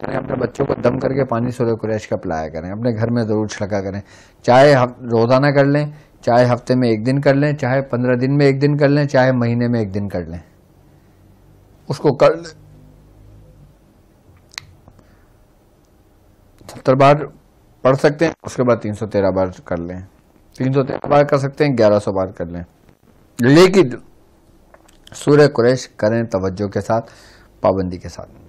करें अपने बच्चों को दम करके पानी सोलह कुरैश का पिलाया करें अपने घर में ज़रूर छिड़का करें चाहे रोज़ाना कर लें चाहे हफ्ते में एक दिन कर लें चाहे पंद्रह दिन में एक दिन कर लें चाहे महीने में एक दिन कर लें उसको कर लें सत्तर बार पढ़ सकते हैं उसके बाद तीन सौ तेरह बार कर लें तीन सौ तेरह बार कर सकते हैं ग्यारह सौ बार कर लें लेकिन सूर्य कुरेश करें तवज्जो के साथ पाबंदी के साथ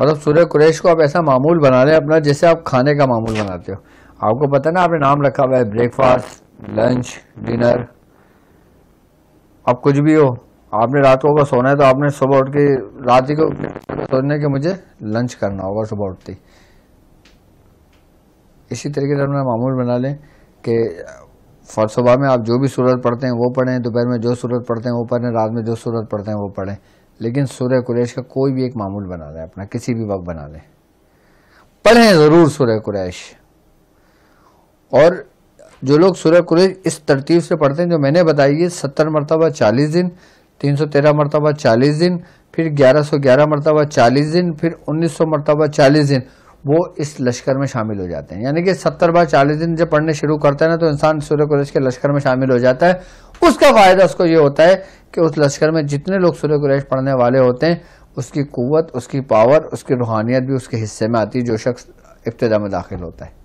मतलब सूर्य कुरेश को आप ऐसा मामूल बना लें अपना जैसे आप खाने का मामूल बनाते हो आपको पता ना आपने नाम रखा हुआ है ब्रेकफास्ट लंच डिनर आप कुछ भी हो आपने रात को अगर सोना है तो आपने सुबह उठ के रात ही को सोचने के मुझे लंच करना होगा सुबह उठते इसी तरीके से अपना मामूल बना लें कि फर सुबह में आप जो भी सूरत पढ़ते हैं वो पढ़ें दोपहर में जो सूरत पढ़ते हैं वो पढ़ें रात में जो सूरत पढ़ते हैं वो पढ़ें लेकिन सूर्य कुरैश का कोई भी एक मामूल बना लें अपना किसी भी वक्त बना लें पढ़ें ज़रूर सूर्य कुरैश और जो लोग सूर्य कुरैश इस तरतीब से पढ़ते हैं जो मैंने बताई है सत्तर मरतबा चालीस दिन तीन सौ तेरह मरतबा चालीस दिन फिर ग्यारह सौ ग्यारह मरतबा चालीस दिन फिर उन्नीस सौ मरतबा चालीस दिन वो इस लश्कर में शामिल हो जाते हैं यानी कि सत्तर बार चालीस दिन जब पढ़ने शुरू करते हैं ना तो इंसान सूर्य कुरैश के लश्कर में शामिल हो जाता है उसका फायदा उसको ये होता है कि उस लश्कर में जितने लोग सूर्य कुरैश पढ़ने वाले होते हैं उसकी कुत उसकी पावर उसकी रूहानियत भी उसके हिस्से में आती है जो शख्स इब्तदा में दाखिल होता है